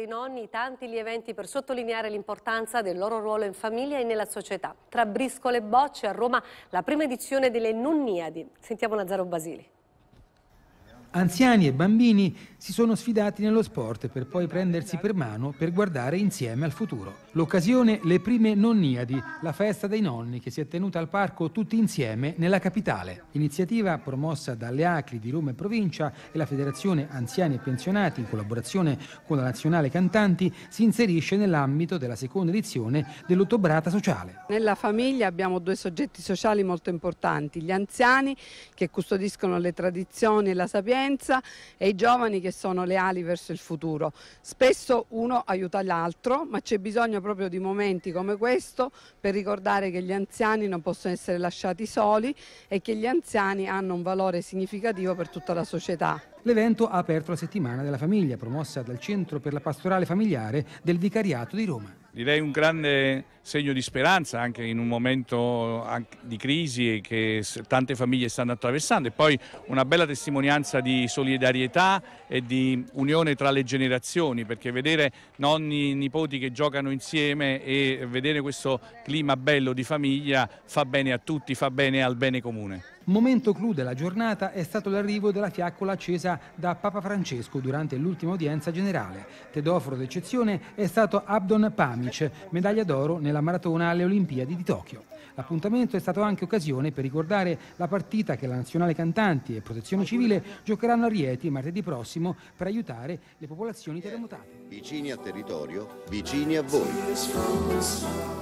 per nonni tanti gli eventi per sottolineare l'importanza del loro ruolo in famiglia e nella società. Tra briscole e bocce a Roma la prima edizione delle Nunniadi. Sentiamo Lazzaro Basili. Anziani e bambini si sono sfidati nello sport per poi prendersi per mano per guardare insieme al futuro. L'occasione le prime nonniadi, la festa dei nonni che si è tenuta al parco tutti insieme nella capitale. Iniziativa promossa dalle ACLI di Roma e Provincia e la Federazione Anziani e Pensionati in collaborazione con la Nazionale Cantanti si inserisce nell'ambito della seconda edizione dell'Ottobrata Sociale. Nella famiglia abbiamo due soggetti sociali molto importanti, gli anziani che custodiscono le tradizioni e la sapienza e i giovani che che sono le ali verso il futuro. Spesso uno aiuta l'altro, ma c'è bisogno proprio di momenti come questo per ricordare che gli anziani non possono essere lasciati soli e che gli anziani hanno un valore significativo per tutta la società. L'evento ha aperto la settimana della famiglia, promossa dal Centro per la Pastorale Familiare del Vicariato di Roma direi un grande segno di speranza anche in un momento di crisi che tante famiglie stanno attraversando e poi una bella testimonianza di solidarietà e di unione tra le generazioni perché vedere nonni e nipoti che giocano insieme e vedere questo clima bello di famiglia fa bene a tutti, fa bene al bene comune. Momento clou della giornata è stato l'arrivo della fiaccola accesa da Papa Francesco durante l'ultima udienza generale. Tedoforo d'eccezione è stato Abdon Pamic, medaglia d'oro nella maratona alle Olimpiadi di Tokyo. L'appuntamento è stato anche occasione per ricordare la partita che la Nazionale Cantanti e Protezione Civile giocheranno a Rieti martedì prossimo per aiutare le popolazioni terremotate. Vicini al territorio, vicini a voi.